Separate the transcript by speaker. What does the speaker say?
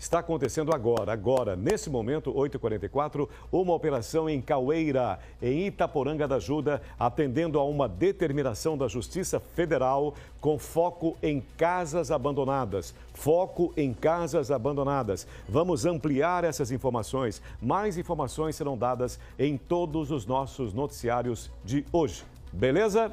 Speaker 1: Está acontecendo agora, agora, nesse momento, 8h44, uma operação em Caueira, em Itaporanga da Ajuda, atendendo a uma determinação da Justiça Federal com foco em casas abandonadas. Foco em casas abandonadas. Vamos ampliar essas informações. Mais informações serão dadas em todos os nossos noticiários de hoje. Beleza?